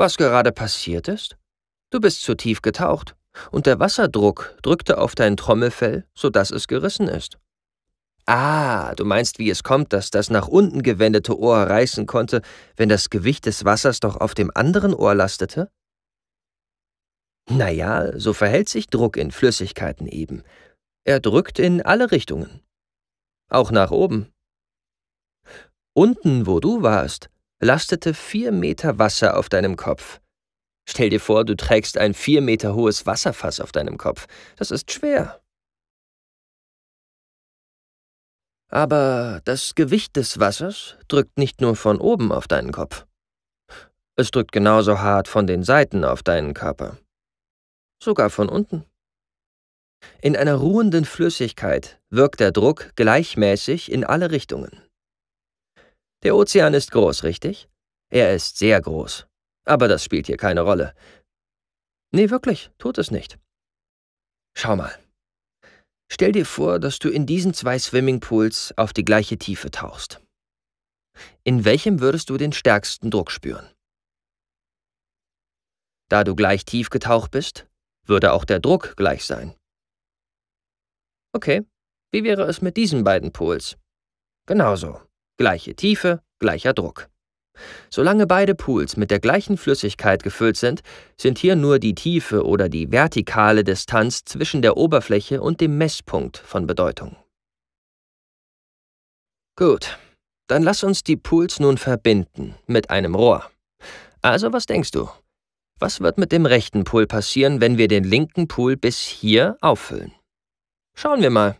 Was gerade passiert ist? Du bist zu tief getaucht, und der Wasserdruck drückte auf dein Trommelfell, sodass es gerissen ist. Ah, du meinst, wie es kommt, dass das nach unten gewendete Ohr reißen konnte, wenn das Gewicht des Wassers doch auf dem anderen Ohr lastete? Naja, so verhält sich Druck in Flüssigkeiten eben. Er drückt in alle Richtungen. Auch nach oben. Unten, wo du warst, lastete vier Meter Wasser auf deinem Kopf. Stell dir vor, du trägst ein vier Meter hohes Wasserfass auf deinem Kopf. Das ist schwer. Aber das Gewicht des Wassers drückt nicht nur von oben auf deinen Kopf. Es drückt genauso hart von den Seiten auf deinen Körper. Sogar von unten. In einer ruhenden Flüssigkeit wirkt der Druck gleichmäßig in alle Richtungen. Der Ozean ist groß, richtig? Er ist sehr groß. Aber das spielt hier keine Rolle. Nee, wirklich, tut es nicht. Schau mal. Stell dir vor, dass du in diesen zwei Swimmingpools auf die gleiche Tiefe tauchst. In welchem würdest du den stärksten Druck spüren? Da du gleich tief getaucht bist, würde auch der Druck gleich sein. Okay, wie wäre es mit diesen beiden Pools? Genauso gleiche Tiefe, gleicher Druck. Solange beide Pools mit der gleichen Flüssigkeit gefüllt sind, sind hier nur die Tiefe oder die vertikale Distanz zwischen der Oberfläche und dem Messpunkt von Bedeutung. Gut, dann lass uns die Pools nun verbinden mit einem Rohr. Also was denkst du? Was wird mit dem rechten Pool passieren, wenn wir den linken Pool bis hier auffüllen? Schauen wir mal.